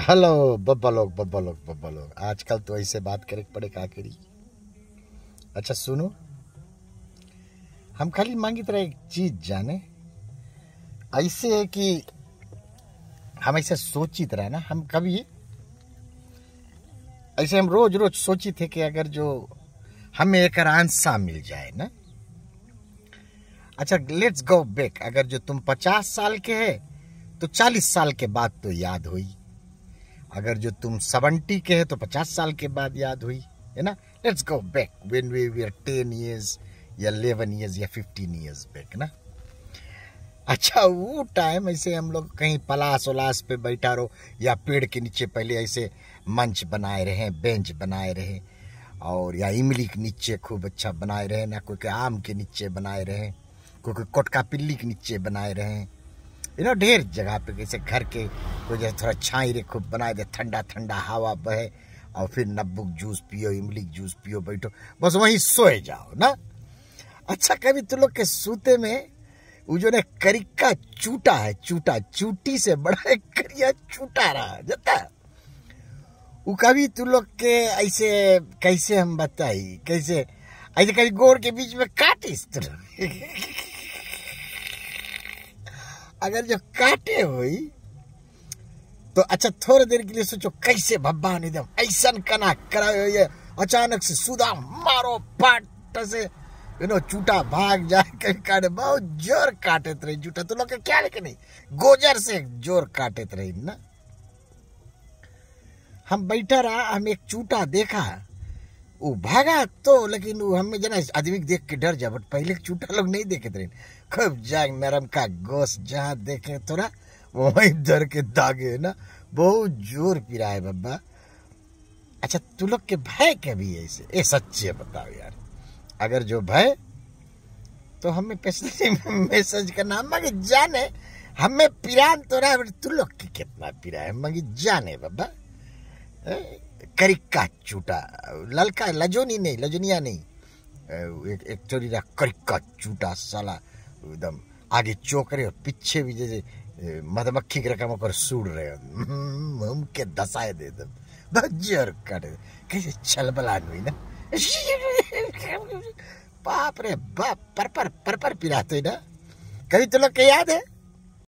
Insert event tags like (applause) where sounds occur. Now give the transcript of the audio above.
hello बब्बा लोग बब्बा लोग बब्बा लोग आजकल तो ऐसे बात करे पड़े करी अच्छा सुनो हम खाली मांगी तरह एक चीज जाने ऐसे है कि हम ऐसे सोची तरह ना हम कभी ऐसे हम रोज रोज सोची थे कि अगर जो हमें एक आंसा मिल जाए ना अच्छा लेट्स गो बैक अगर जो तुम पचास साल के है तो चालीस साल के बाद तो याद हुई अगर जो तुम सेवेंटी के हैं तो पचास साल के बाद याद हुई है ना let's go back when we we are ten years या इलेवन ईयर्स या फिफ्टीन ईयर्स बैक ना अच्छा वो टाइम ऐसे हम लोग कहीं पलास उलास पे बैठा रहो या पेड़ के नीचे पहले ऐसे मंच बनाए रहे बेंच बनाए रहे और या इमली के नीचे खूब अच्छा बनाए रहे ना कोई के आम के नीचे बनाए रहे कोई कोई कोटका पिल्ली के नीचे बनाए रहे यू नो ढेर जगह पे जैसे घर के कोई जैसे थोड़ा छाई रे खूब बनाए दे ठंडा ठंडा हवा बहे और फिर नब्बुक जूस पियो इमली जूस पियो बैठो बस वहीं सोए जाओ ना अच्छा कभी तुम लोग के सूते में वो जो ना करिका चूटा है चूटा चूटी से बड़ा एक करिया चूटा रहा जता वो कभी तुम लोग के ऐसे कैसे हम बताई कैसे ऐसे कभी गोर के बीच में काटिस तुम (laughs) अगर जो काटे हुई तो अच्छा थोड़ी देर के लिए सोचो कैसे भगवान एकदम ऐसा कना कराए हुए अचानक से सुधा मारो पाट से यू नो चूटा भाग जाए कहीं काटे बहुत जोर काटे रही जूटा तो लोग क्या लेके नहीं गोजर से जोर काटे रही ना हम बैठा रहा हम एक चूटा देखा वो भागा तो लेकिन वो हमें जना आदमी देख के डर जा बट पहले चूटा लोग नहीं देखे थे खूब जाग नरम का गोस जहाँ देखे थोड़ा तो वहीं डर के दागे है ना बहुत जोर पिरा है बब्बा अच्छा तू लोग के भय कभी ऐसे सच्ची सच्चे बताओ यार अगर जो भय तो हमें पिछले मैसेज (laughs) का नाम मगे जाने हमें पिरान तो रहा है तू लोग की कितना पिरा है मगे जाने बब्बा करिक्का चूटा ललका लजोनी नहीं लजोनिया नहीं एक, एक चोरी रहा करिक्का चूटा साला एकदम आगे चौक रहे और पीछे भी जैसे मधुमक्खी के रकम पर सूड़ रहे हो हम हम्म, के दसाए दे एकदम बजर कट कैसे बला नहीं ना बाप रे बाप पर पर पर पर पिलाते ना कभी तो लोग के याद है